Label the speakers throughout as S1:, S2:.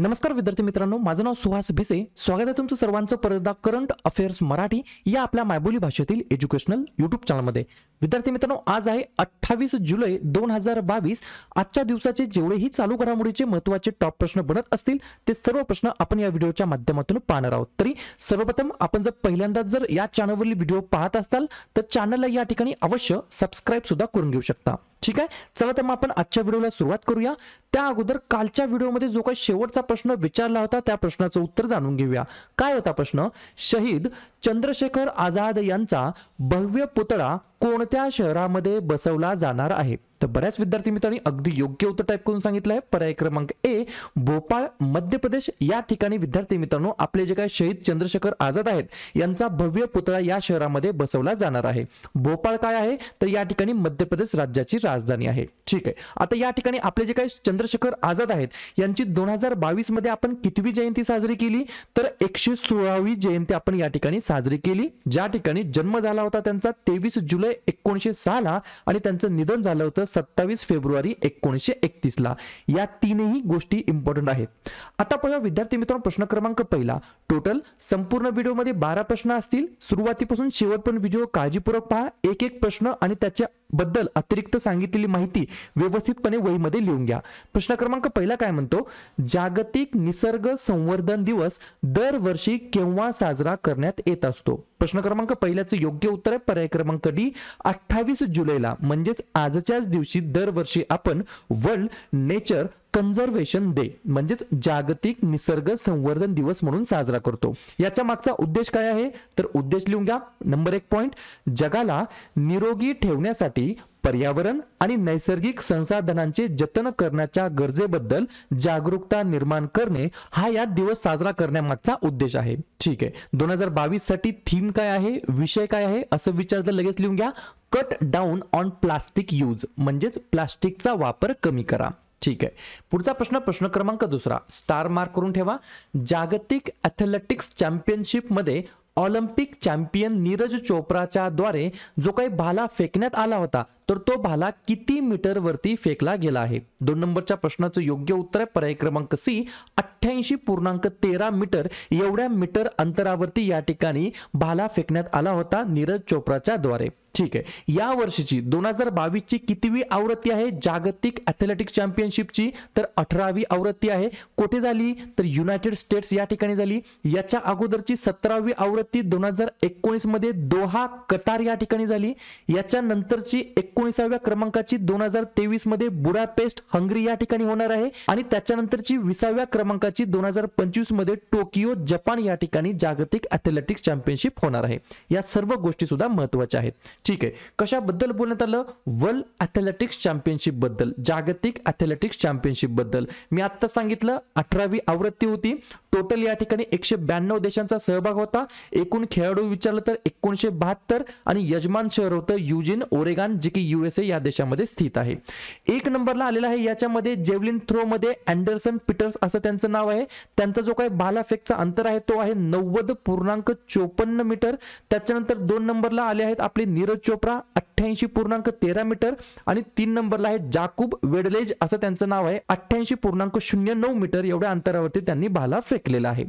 S1: नमस्कार विद्यार्थी मित्रांनो माझं नाव सुहास भिसे स्वागत आहे तुमचं सर्वांचं परदा करंट अफेअर्स मराठी या आपल्या मायबोली भाषेतील एज्युकेशनल युट्यूब चॅनलमध्ये विद्यार्थी मित्रांनो आज आहे अठ्ठावीस जुलै दोन हजार बावीस आजच्या दिवसाचे जेवढेही चालू घडामोडीचे महत्त्वाचे टॉप प्रश्न बनत असतील ते सर्व प्रश्न आपण या व्हिडिओच्या माध्यमातून पाहणार आहोत तरी सर्वप्रथम आपण जर पहिल्यांदाच जर या चॅनलवरील व्हिडिओ पाहत असाल तर चॅनलला या ठिकाणी अवश्य सबस्क्राईब सुद्धा करून घेऊ शकता ठीक आहे चला तर मग आपण आजच्या व्हिडिओला सुरुवात करूया त्या अगोदर कालच्या व्हिडिओमध्ये जो काही शेवटचा प्रश्न विचारला होता त्या प्रश्नाचं उत्तर जाणून घेऊया काय होता प्रश्न शहीद चंद्रशेखर आझाद यांचा भव्य पुतळा कोणत्या शहरामध्ये बसवला जाणार आहे तर बऱ्याच विद्यार्थी मित्रांनी अगदी योग्य उत्तर टाईप करून सांगितलं आहे पर्याय क्रमांक ए भोपाळ मध्य प्रदेश या ठिकाणी विद्यार्थी मित्रांनो आपले जे काही शहीद चंद्रशेखर आझाद आहेत यांचा भव्य पुतळा या शहरामध्ये बसवला जाणार आहे भोपाळ काय आहे तर या ठिकाणी मध्य प्रदेश राज्याची राजधानी आहे ठीक आहे आता या ठिकाणी आपले जे काही चंद्रशेखर आझाद आहेत यांची दोन हजार मध्ये आपण कितवी जयंती साजरी केली तर एकशे सोळावी जयंती आपण या ठिकाणी साजरी केली ज्या ठिकाणी जन्म झाला होता त्यांचा तेवीस जुलै एकोणीसशे सहाला आणि त्यांचं निधन झालं होतं सत्तावीस फेब्रुवारी एकोणीसशे एकतीसला या तीनही गोष्टी इम्पॉर्टंट आहेत आता पाहूया विद्यार्थी मित्रांनो प्रश्न क्रमांक पहिला टोटल संपूर्ण व्हिडिओमध्ये बारा प्रश्न असतील सुरुवातीपासून शेवटपर्यंत व्हिडिओ काळजीपूर्वक पहा एक एक प्रश्न आणि त्याच्या बद्दल अतिरिक्त सांगितलेली माहिती व्यवस्थितपणे वहीमध्ये लिहून घ्या प्रश्न क्रमांक पहिला काय म्हणतो जागतिक निसर्ग संवर्धन दिवस दरवर्षी केव्हा साजरा करण्यात येत असतो प्रश्न क्रमांक पहिल्याचं योग्य उत्तर आहे पर्याय क्रमांक डी अठ्ठावीस जुलैला म्हणजेच आजच्याच दिवशी दरवर्षी आपण वर्ल्ड नेचर कन्झर्वेशन डे म्हणजेच जागतिक निसर्ग संवर्धन दिवस म्हणून साजरा करतो याच्या मागचा उद्देश काय आहे तर उद्देश लिहून घ्या नंबर एक पॉइंट जगाला निरोगी ठेवण्यासाठी पर्यावरण आणि नैसर्गिक संसाधनांचे जतन करण्याच्या गरजेबद्दल जागरूकता निर्माण करणे हा या दिवस साजरा करण्यामागचा उद्देश आहे ठीक आहे दोन हजार बावीस साठी थीम काय आहे विषय काय आहे असं विचार तर लगेच लिहून घ्या cut down on plastic use म्हणजेच प्लास्टिकचा वापर कमी करा ठीक आहे पुढचा प्रश्न प्रश्न क्रमांक दुसरा स्टार मार्क करून ठेवा जागतिक ॲथलेटिक्स चॅम्पियनशिपमध्ये ऑलिम्पिक चॅम्पियन नीरज चोप्राच्या द्वारे जो काही भाला फेकण्यात आला होता तर तो भाला किती मीटरवरती फेकला गेला आहे दोन नंबरच्या प्रश्नाचं योग्य उत्तर आहे पर्याय क्रमांक सी अठ्ठ्याऐंशी पूर्णांक तेरा मीटर एवढ्या मीटर अंतरावरती या ठिकाणी भाला फेकण्यात आला होता नीरज चोप्राच्या द्वारे ठीक आहे या वर्षीची दोन हजार बावीसची कितीवी आवृत्ती आहे जागतिक ॲथलेटिक चॅम्पियनशिपची तर अठरावी आवृत्ती आहे कुठे झाली तर युनायटेड स्टेट्स या ठिकाणी झाली याच्या अगोदरची सतरावी आवृत्ती दोन हजार मध्ये दोहा कतार या ठिकाणी झाली याच्या नंतरची एकोणीसाव्या क्रमांकाची दोन हजार मध्ये बुडापेस्ट हंगरी या ठिकाणी होणार आहे आणि त्याच्यानंतरची विसाव्या क्रमांकाची दोन हजार मध्ये टोकियो जपान या ठिकाणी जागतिक ॲथलेटिक चॅम्पियनशिप होणार आहे या सर्व गोष्टी सुद्धा महत्वाच्या आहेत ठीक आहे कशाबद्दल बोलण्यात आलं वर्ल्ड चॅम्पियनशिप बद्दल जागतिक चॅम्पियनशिप बद्दल मी आत्ता सांगितलं अठरावी आवृत्ती होती टोटल या ठिकाणी एकशे ब्याण्णव देशांचा सहभाग होता एकूण खेळाडू विचारलं तर एकोणीशे बहात्तर आणि यजमान शहर होतं युजिन ओरेगान जे की युएसए या देशामध्ये स्थित आहे एक नंबरला आलेला आहे याच्यामध्ये जेवलिन थ्रो मध्ये अँडरसन पीटर्स असं त्यांचं नाव आहे त्यांचा जो काही भालाफेकचा अंतर आहे तो आहे नव्वद पूर्णांक चोपन्न मीटर त्याच्यानंतर दोन नंबरला आले आहेत आपले नीरज चोप्रा अठ्ठ्याऐंशी पूर्णांक तेरा मीटर आणि तीन नंबरला आहे जाकूब वेडलेज असं त्यांचं नाव आहे अठ्ठ्याऐंशी पूर्णांक शून्य नऊ मीटर एवढ्या अंतरावरती त्यांनी भाला फेक आहे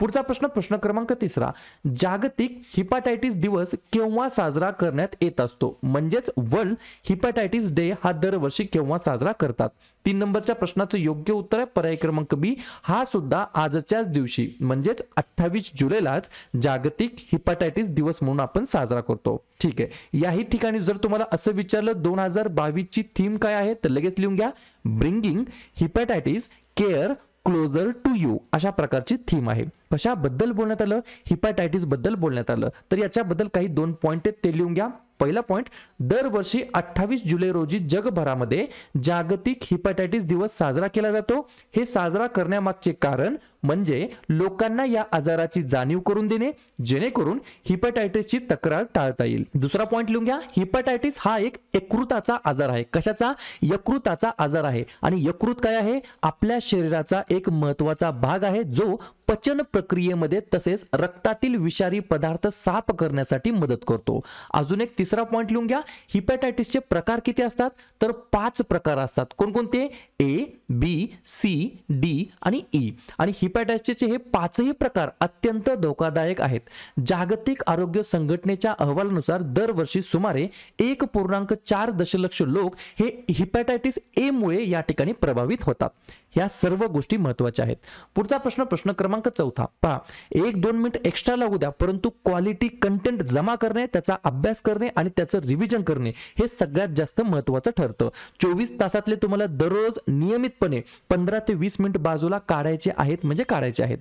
S1: पुढचा प्रश्न प्रश्न क्रमांक तिसरा जागतिक हिपाटायटिस दिवस केव्हा साजरा करण्यात येत असतो म्हणजेच वर्ल्ड हिपॅटायटिस डे हा दरवर्षी केव्हा साजरा करतात तीन नंबरच्या प्रश्नाचं योग्य उत्तर आहे पर्याय क्रमांक बी हा सुद्धा आजच्याच दिवशी म्हणजेच अठ्ठावीस जुलैलाच जागतिक हिपाटायटिस दिवस म्हणून आपण साजरा करतो ठीक आहे याही ठिकाणी जर तुम्हाला असं विचारलं दोन हजार बावीस ची थीम काय आहे तर लगेच लिहून घ्या bringing hepatitis care closer to you अशा प्रकारची थीम आहे कशाबद्दल बोलण्यात आलं बद्दल बोलण्यात आलं तर याच्याबद्दल काही दोन पॉईंट आहेत ते लिहून घ्या पहिला पॉईंट दरवर्षी अठ्ठावीस जुलै रोजी जगभरामध्ये जागतिक हिपॅटायटिस दिवस साजरा केला जातो हे साजरा करण्यामागचे कारण म्हणजे लोकांना या आजाराची जाणीव करून देणे जेणेकरून हिपॅटायटिसची तक्रार टाळता येईल दुसरा पॉईंट लिहून घ्या हिपॅटायटिस हा एक यकृताचा आजार आहे कशाचा यकृताचा आजार आहे आणि यकृत काय आहे आपल्या शरीराचा एक महत्वाचा भाग आहे जो पचन प्रक्रियेमध्ये तसेच रक्तातील विषारी पदार्थ साफ करण्यासाठी मदत करतो अजून एक तिसरा पॉईंट लिहून घ्या हिपॅटायटिसचे प्रकार किती असतात तर पाच प्रकार असतात कोणकोणते ए बी सी डी आणि ई आणि हिपॅटायटिसचे हे पाचही प्रकार अत्यंत धोकादायक आहेत जागतिक आरोग्य संघटनेच्या अहवालानुसार दरवर्षी सुमारे एक पूर्णांक चार दशलक्ष लोक हे हिपॅटायटिस ए मुळे या ठिकाणी प्रभावित होतात या सर्व गोष्टी महत्वाच्या आहेत पुढचा प्रश्न प्रश्न क्रमांक चौथा पहा एक दोन मिनिट एक्स्ट्रा लागू द्या परंतु क्वालिटी कंटेंट जमा करणे त्याचा अभ्यास करणे आणि त्याचं रिव्हिजन करणे हे सगळ्यात जास्त महत्वाचं ठरतं चोवीस तासातले तुम्हाला दररोज नियमित निश्चितपणे पंधरा ते वीस मिनिट बाजूला काढायचे आहेत म्हणजे काढायचे आहेत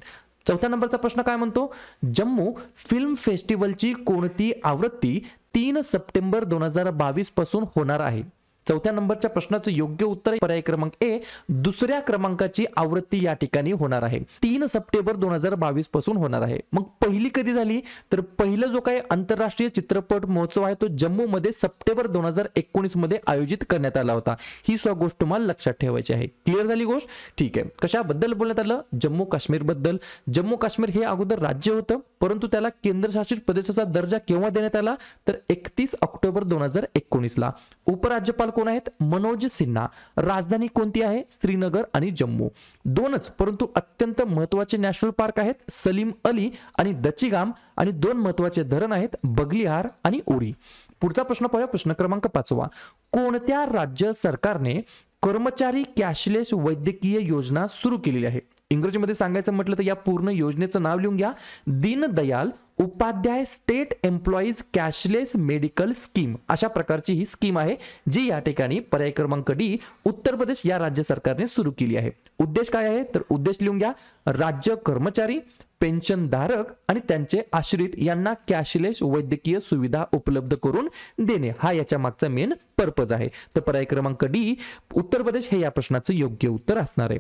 S1: चौथ्या नंबरचा प्रश्न काय म्हणतो जम्मू फिल्म फेस्टिवलची कोणती आवृत्ती तीन सप्टेंबर दोन हजार बावीस पासून होणार आहे चौथ्या नंबरच्या प्रश्नाचं योग्य उत्तर पर्याय क्रमांक ए दुसऱ्या क्रमांकाची आवृत्ती या ठिकाणी होणार आहे तीन सप्टेंबर दोन हजार बावीस पासून होणार आहे मग पहिली कधी झाली तर पहिला जो काही आंतरराष्ट्रीय चित्रपट महोत्सव आहे तो जम्मू मध्ये सप्टेंबर दोन हजार एकोणीस मध्ये आयोजित करण्यात आला होता ही सुद्धा गोष्ट तुम्हाला लक्षात ठेवायची आहे क्लिअर झाली गोष्ट ठीक आहे कशाबद्दल बोलण्यात आलं जम्मू काश्मीर बद्दल जम्मू काश्मीर हे अगोदर राज्य होतं परंतु त्याला केंद्रशासित प्रदेशाचा दर्जा केव्हा देण्यात आला तर एकतीस ऑक्टोबर दोन हजार एकोणीसला उपराज्यपाल कोण आहेत मनोज सिन्हा राजधानी कोणती आहे श्रीनगर आणि जम्मू दोनच परंतु अत्यंत महत्वाचे नॅशनल पार्क आहेत सलीम अली आणि दचिगाम आणि दोन महत्वाचे धरण आहेत बगलिहार आणि उरी पुढचा प्रश्न पाहूया प्रश्न क्रमांक पाचवा कोणत्या राज्य सरकारने कर्मचारी कॅशलेस वैद्यकीय योजना सुरू केलेली आहे इंग्रजीमध्ये सांगायचं म्हटलं तर या पूर्ण योजनेचं नाव लिहून घ्या Deendayal Upadhyay state employees cashless medical scheme अशा प्रकारची ही स्कीम आहे जी या ठिकाणी पर्याय क्रमांक डी उत्तर प्रदेश या राज्य सरकारने सुरू केली आहे उद्देश काय आहे तर उद्देश लिहून घ्या राज्य कर्मचारी धारक आणि त्यांचे आश्रित यांना कॅशलेस वैद्यकीय सुविधा उपलब्ध करून देणे हा याच्या मागचा मेन पर्पज आहे तर पर्याय क्रमांक डी उत्तर प्रदेश हे या प्रश्नाचं योग्य उत्तर असणार आहे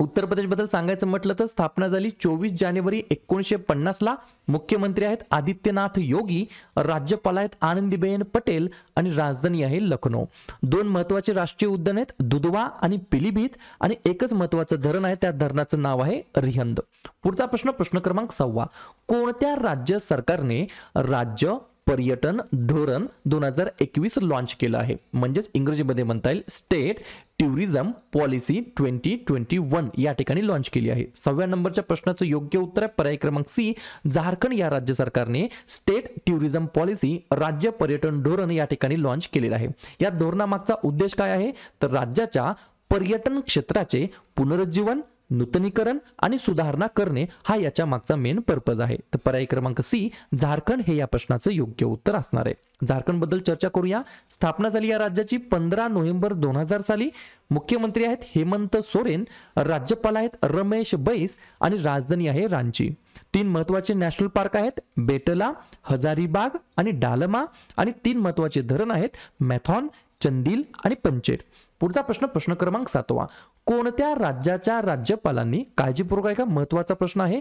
S1: उत्तर प्रदेशबद्दल सांगायचं म्हटलं तर स्थापना झाली चोवीस जानेवारी एकोणीसशे पन्नासला मुख्यमंत्री आहेत आदित्यनाथ योगी राज्यपाल आहेत आनंदीबेन पटेल आणि राजधानी आहे लखनौ दोन महत्वाचे राष्ट्रीय उद्यान आहेत दुधवा आणि पिलीभीत आणि एकच महत्वाचं धरण आहे त्या धरणाचं नाव आहे रिहंद पुढचा प्रश्न प्रश्न क्रमांक सव्वा कोणत्या राज्य सरकारने राज्य पर्यटन धोरण दोन हजार एकवीस लॉन्च केलं आहे म्हणजेच इंग्रजीमध्ये म्हणता येईल state tourism policy twenty twenty one या ठिकाणी लॉन्च केली आहे सव्या नंबरच्या प्रश्नाचं योग्य उत्तर आहे पर्याय क्रमांक सी झारखंड या राज्य सरकारने स्टेट टुरिझम पॉलिसी राज्य पर्यटन धोरण या ठिकाणी लॉन्च केलेलं आहे या धोरणामागचा उद्देश काय आहे तर राज्याच्या पर्यटन क्षेत्राचे पुनरुज्जीवन नूतनीकरण आणि सुधारणा करणे हा याच्या मागचा मेन पर्पज आहे तर पर्याय क्रमांक सी झारखंड हे या प्रश्नाचं योग्य उत्तर असणार आहे झारखंड बद्दल चर्चा करूया स्थापना झाली या राज्याची पंधरा नोव्हेंबर दोन हजार साली मुख्यमंत्री आहेत हेमंत सोरेन राज्यपाल आहेत रमेश बैस आणि राजधानी आहे रांची तीन महत्वाचे नॅशनल पार्क आहेत बेटला हजारीबाग आणि डालमा आणि तीन महत्वाचे धरण आहेत मॅथॉन चंदील आणि पंचेर पुढचा प्रश्न प्रश्न क्रमांक सातवा कोणत्या राज्याच्या राज्यपालांनी काळजीपूर्वक का महत्वाचा प्रश्न आहे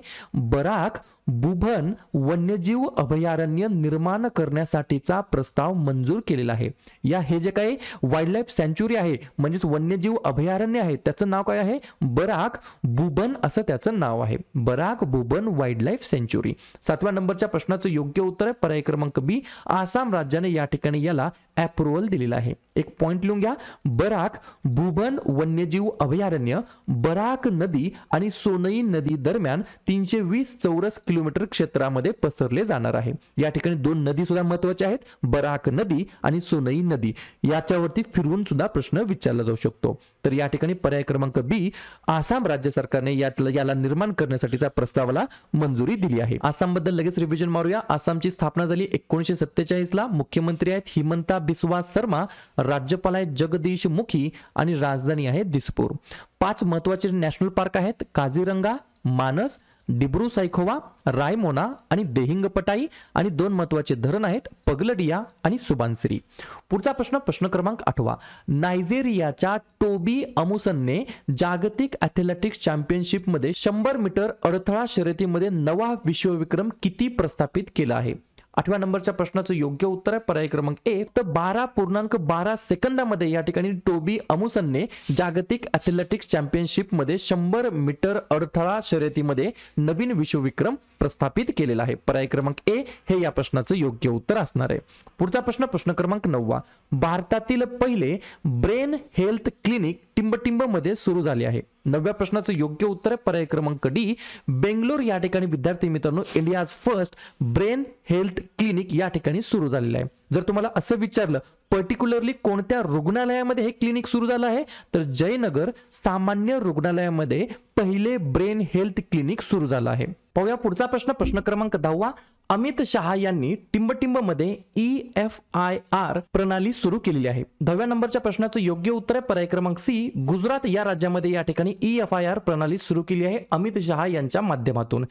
S1: बराक बुभन वन्यजीव अभयारण्य निर्माण करण्यासाठीचा प्रस्ताव मंजूर केलेला आहे या हे जे काही वाईल्ड लाईफ सँच्युरी आहे म्हणजेच वन्यजीव अभयारण्य आहे त्याचं नाव काय आहे बराक बुबन असं त्याचं नाव आहे बराक बुबन वाईल्ड लाईफ सँच्युरी सातव्या नंबरच्या प्रश्नाचं योग्य उत्तर आहे पर्याय क्रमांक बी आसाम राज्याने या ठिकाणी याला अप्रुव्हल दिलेला आहे एक पॉईंट लिहून घ्या बराक भूबन वन्यजीव अभयारण्य बराक नदी आणि सोनई नदी दरम्यान तीनशे वीस चौरस किलोमीटर क्षेत्रामध्ये पसरले जाणार आहे या ठिकाणी दोन नदी सुद्धा महत्वाच्या आहेत बराक नदी आणि सोनई नदी याच्यावरती फिरवून सुद्धा प्रश्न विचारला जाऊ शकतो तर या ठिकाणी पर्याय क्रमांक बी आसाम राज्य सरकारने याला निर्माण करण्यासाठीचा प्रस्तावाला मंजुरी दिली आहे आसामबद्दल लगेच रिव्हिजन मारूया आसामची स्थापना झाली एकोणीशे सत्तेचाळीस ला मुख्यमंत्री आहेत हिमंता बिस्वा शर्मा राज्यपाल आहेत जगदीश मुखी आणि राजधानी आहे दिसपूर पाच महत्वाचे नॅशनल पार्क आहेत काझीरंगा मानस डिब्रू सायखोवा रायमोना आणि देहिंगपटाई आणि दोन महत्वाचे धरण आहेत पगलडिया आणि सुबानसिरी पुढचा प्रश्न प्रश्न क्रमांक आठवा नायजेरियाच्या टोबी अमुसनने जागतिक ॲथलेटिक्स चॅम्पियनशिपमध्ये शंभर मीटर अडथळा शर्यतीमध्ये नवा विश्वविक्रम किती प्रस्थापित केला आहे आठव्या नंबरच्या प्रश्नाचं योग्य उत्तर आहे पर्याय क्रमांक ए तर बारा पूर्णांक बारा सेकंदामध्ये या ठिकाणी टोबी अमुसनने जागतिक चॅम्पियनशिप चॅम्पियनशिपमध्ये शंभर मीटर अडथळा शर्यतीमध्ये नवीन विश्वविक्रम प्रस्थापित केलेला आहे पर्याय क्रमांक ए हे या प्रश्नाचं योग्य उत्तर असणार आहे पुढचा प्रश्न प्रश्न क्रमांक नववा भारतातील पहिले ब्रेन हेल्थ क्लिनिक टिंबटिंब मध्ये सुरू झाले आहे नवव्या प्रश्नाचं योग्य उत्तर आहे पर्याय क्रमांक डी बेंगलोर या ठिकाणी विद्यार्थी मित्रांनो India's first brain health clinic या ठिकाणी सुरू झालेलं आहे जर तुम्हाला असं विचारलं पर्टिक्युलरली कोणत्या रुग्णालयामध्ये हे क्लिनिक सुरू झालं आहे तर जयनगर सामान्य रुग्णालयामध्ये पहिले ब्रेन हेल्थ क्लिनिक सुरू झालं आहे पाहूया पुढचा प्रश्न प्रश्न क्रमांक दहावा अमित शहा यांनी मध्ये ई एफ आय आर प्रणाली सुरू केलेली आहे दहाव्या नंबरच्या प्रश्नाचं योग्य उत्तर आहे पर्याय क्रमांक सी गुजरात या राज्यामध्ये या ठिकाणी ई एफ आय आर प्रणाली सुरू केली आहे अमित शहा यांच्या माध्यमातून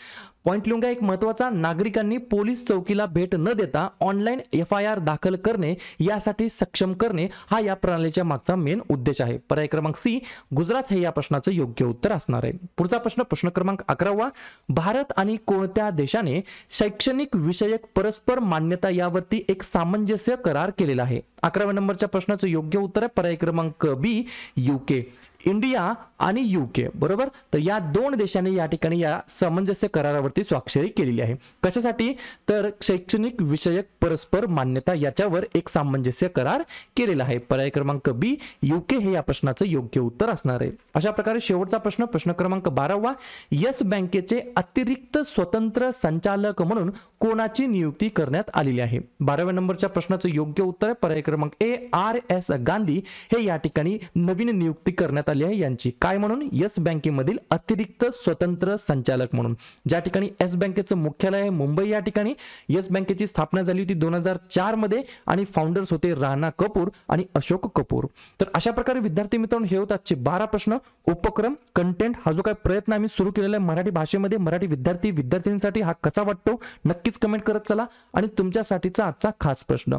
S1: पॉईंट घ्या एक महत्वाचा नागरिकांनी पोलीस चौकीला भेट न देता ऑनलाईन एफ आय आर दाखल करणे यासाठी सक्षम करणे हा या प्रणालीच्या मागचा मेन उद्देश आहे पर्याय क्रमांक सी गुजरात हे या प्रश्नाचं योग्य उत्तर असणार आहे पुढचा प्रश्न प्रश्न क्रमांक अकरावा भारत आणि कोणत्या देशाने शैक्षणिक विषयक परस्पर मान्यता यावरती एक सामंजस्य करार केलेला आहे अकराव्या नंबरच्या प्रश्नाचं योग्य उत्तर आहे पर्याय क्रमांक बी युके इंडिया आणि युके बरोबर तर या दोन देशांनी या ठिकाणी या सामंजस्य करारावरती स्वाक्षरी केलेली आहे कशासाठी तर शैक्षणिक विषयक परस्पर मान्यता याच्यावर एक सामंजस्य करार केलेला आहे पर्याय क्रमांक बी युके हे या प्रश्नाचं योग्य उत्तर असणार आहे अशा प्रकारे शेवटचा प्रश्न प्रश्न क्रमांक बारावा येस बँकेचे अतिरिक्त स्वतंत्र संचालक म्हणून कोणाची नियुक्ती करण्यात आलेली आहे बाराव्या नंबरच्या प्रश्नाचं योग्य उत्तर आहे पर्याय क्रमांक ए आर एस गांधी हे या ठिकाणी नवीन नियुक्ती करण्यात आली आहे यांची काय म्हणून येस बँकेमधील अतिरिक्त स्वतंत्र संचालक म्हणून ज्या ठिकाणी येस बँकेचं मुख्यालय आहे मुंबई या ठिकाणी येस बँकेची स्थापना झाली होती दोन हजार चार मध्ये आणि फाउंडर्स होते राणा कपूर आणि अशोक कपूर तर अशा प्रकारे विद्यार्थी मित्रांनो हे होत आजचे बारा प्रश्न उपक्रम कंटेंट हा जो काय प्रयत्न आम्ही सुरू केलेला आहे मराठी भाषेमध्ये मराठी विद्यार्थी विद्यार्थिनींसाठी हा कसा वाटतो नक्कीच कमेंट करत चला आणि तुमच्यासाठीचा आजचा खास प्रश्न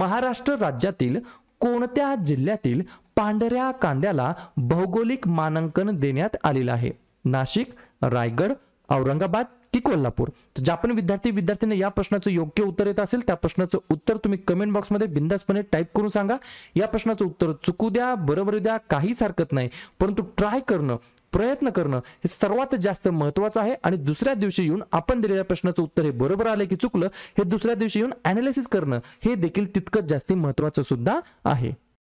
S1: महाराष्ट्र राज्यातील कोणत्या जिल्ह्यातील पांढऱ्या कांद्याला भौगोलिक मानांकन देण्यात आलेलं आहे नाशिक रायगड औरंगाबाद की कोल्हापूर तर ज्या पण विद्यार्थी विद्यार्थ्यांना या प्रश्नाचं योग्य उत्तर येत असेल त्या प्रश्नाचं उत्तर तुम्ही कमेंट बॉक्समध्ये बिंदासपणे टाईप करून सांगा या प्रश्नाचं उत्तर चुकू द्या बरोबर द्या काहीच हरकत नाही परंतु ट्राय करणं प्रयत्न करणं हे सर्वात जास्त महत्वाचं आहे आणि दुसऱ्या दिवशी येऊन आपण दिलेल्या प्रश्नाचं उत्तर हे बरोबर आलं की चुकलं हे दुसऱ्या दिवशी येऊन अॅनालिसिस करणं हे देखील तितकंच जास्ती महत्वाचं सुद्धा आहे